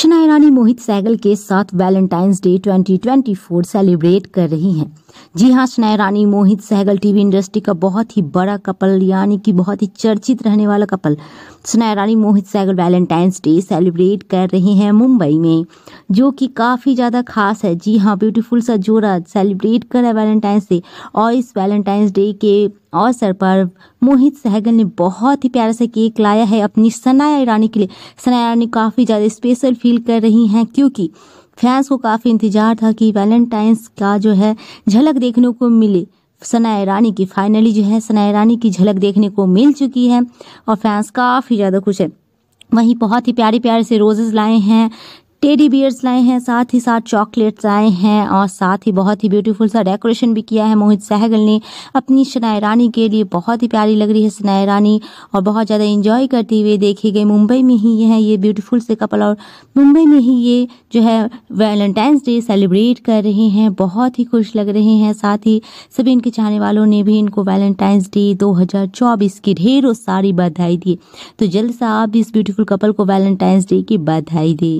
शना ईरानी मोहित सैगल के साथ Valentine's day 2024 celebrate कर रही हैं जी हाँ शना रानी मोहित सहगल टीवी इंडस्ट्री का बहुत ही बड़ा कपल यानी कि बहुत ही चर्चित रहने वाला couple Sanaya Irani Mohit Sehgal Valentine's day celebrate कर रहे हैं मुंबई में जो कि काफ़ी ज़्यादा खास है जी हाँ ब्यूटीफुल सा जोड़ा सेलिब्रेट कर रहा है वैलेंटाइंस डे और इस वैलेंटाइंस डे के और सर पर मोहित सहगल ने बहुत ही प्यारा सा केक लाया है अपनी सनाया ईरानी के लिए सनाया ईरानी काफ़ी ज़्यादा स्पेशल फील कर रही हैं क्योंकि फैंस को काफ़ी इंतजार था कि वैलेंटाइंस का जो है झलक देखने को मिले सना ईरानी की फाइनली जो है सना ईरानी की झलक देखने को मिल चुकी है और फैंस काफ़ी ज़्यादा खुश है वहीं बहुत ही प्यारे प्यारे से रोजेज़ लाए हैं टेडी बियर्स लाए हैं साथ ही साथ चॉकलेट्स लाए हैं और साथ ही बहुत ही ब्यूटीफुल सा डेकोरेशन भी किया है मोहित सहगल ने अपनी शनाय रानी के लिए बहुत ही प्यारी लग रही है शनाय रानी और बहुत ज़्यादा इंजॉय करते हुए देखे गए मुंबई में ही ये है ये ब्यूटीफुल से कपल और मुंबई में ही ये जो है वैलेंटाइंस डे सेलिब्रेट कर रहे हैं बहुत ही खुश लग रहे हैं साथ ही सभी इनके चाहने वालों ने भी इनको वैलेंटाइंस डे दो की ढेरों सारी बधाई दी तो जल्द से आप इस ब्यूटीफुल कपल को वैलेंटाइंस डे की बधाई दी